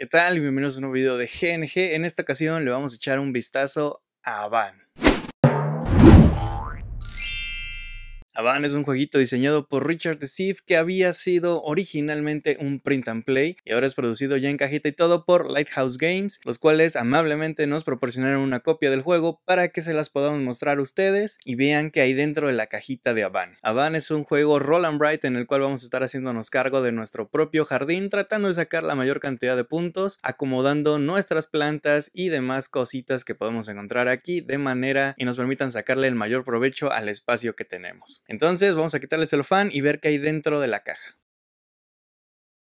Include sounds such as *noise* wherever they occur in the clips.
¿Qué tal? Bienvenidos a un nuevo video de GNG. En esta ocasión le vamos a echar un vistazo a Van. Avan es un jueguito diseñado por Richard Sief que había sido originalmente un print and play y ahora es producido ya en cajita y todo por Lighthouse Games, los cuales amablemente nos proporcionaron una copia del juego para que se las podamos mostrar a ustedes y vean que hay dentro de la cajita de Avan. Avan es un juego roll and write en el cual vamos a estar haciéndonos cargo de nuestro propio jardín, tratando de sacar la mayor cantidad de puntos, acomodando nuestras plantas y demás cositas que podemos encontrar aquí de manera y nos permitan sacarle el mayor provecho al espacio que tenemos. Entonces vamos a quitarle el celofán y ver qué hay dentro de la caja.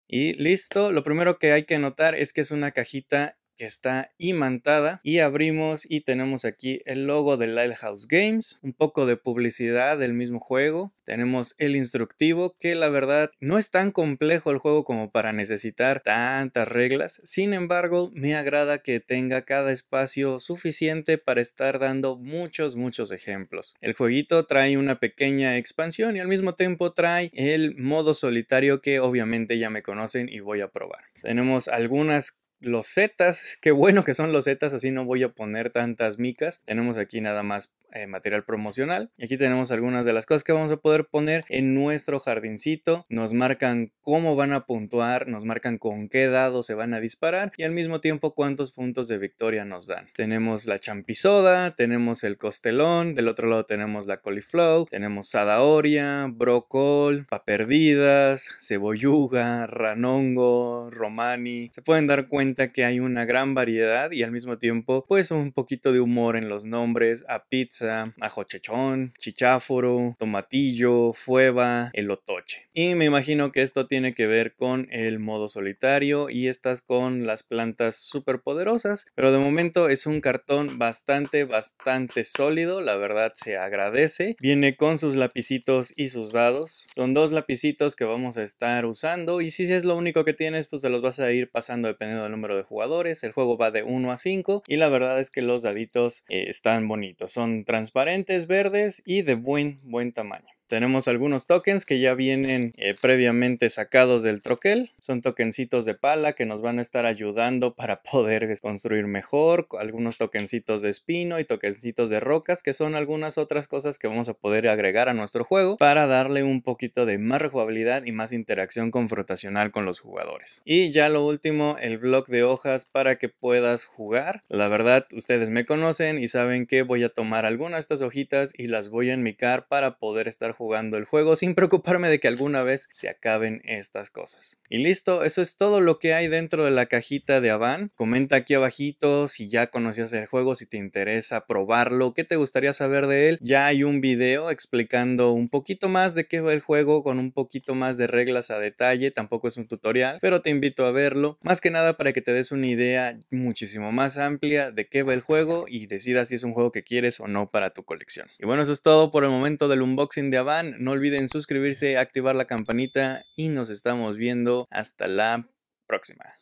Y listo, lo primero que hay que notar es que es una cajita que está imantada y abrimos y tenemos aquí el logo de Lighthouse Games, un poco de publicidad del mismo juego, tenemos el instructivo que la verdad no es tan complejo el juego como para necesitar tantas reglas, sin embargo me agrada que tenga cada espacio suficiente para estar dando muchos muchos ejemplos. El jueguito trae una pequeña expansión y al mismo tiempo trae el modo solitario que obviamente ya me conocen y voy a probar. Tenemos algunas los setas, qué bueno que son los setas. así no voy a poner tantas micas. Tenemos aquí nada más eh, material promocional. Y aquí tenemos algunas de las cosas que vamos a poder poner en nuestro jardincito. Nos marcan cómo van a puntuar, nos marcan con qué dado se van a disparar y al mismo tiempo cuántos puntos de victoria nos dan. Tenemos la champisoda, tenemos el costelón, del otro lado tenemos la coliflow tenemos zanahoria, brocol, paperdidas, cebolluga, ranongo, romani. Se pueden dar cuenta que hay una gran variedad y al mismo tiempo pues un poquito de humor en los nombres a pizza, a jochechón, chicháforo, tomatillo, fueva, otoche Y me imagino que esto tiene que ver con el modo solitario y estas con las plantas super poderosas, pero de momento es un cartón bastante bastante sólido, la verdad se agradece. Viene con sus lapicitos y sus dados. Son dos lapicitos que vamos a estar usando y si es lo único que tienes pues se los vas a ir pasando dependiendo del número de jugadores, el juego va de 1 a 5 y la verdad es que los daditos eh, están bonitos, son transparentes, verdes y de buen, buen tamaño. Tenemos algunos tokens que ya vienen eh, previamente sacados del troquel. Son tokencitos de pala que nos van a estar ayudando para *laughs* poder construir mejor. Algunos tokencitos de espino y tokencitos de rocas que son algunas otras cosas que vamos a poder agregar a nuestro juego para darle un poquito de más jugabilidad y más interacción confrontacional con los jugadores. Y ya lo último, el bloc de hojas para que puedas jugar. La verdad, ustedes me conocen y saben que voy a tomar algunas de estas hojitas y las voy a enmicar para poder estar jugando el juego sin preocuparme de que alguna vez se acaben estas cosas. Y listo, eso es todo lo que hay dentro de la cajita de Avan. Comenta aquí abajito si ya conocías el juego, si te interesa probarlo, qué te gustaría saber de él. Ya hay un video explicando un poquito más de qué va el juego con un poquito más de reglas a detalle, tampoco es un tutorial, pero te invito a verlo, más que nada para que te des una idea muchísimo más amplia de qué va el juego y decidas si es un juego que quieres o no para tu colección. Y bueno, eso es todo por el momento del unboxing de van. No olviden suscribirse, activar la campanita y nos estamos viendo hasta la próxima.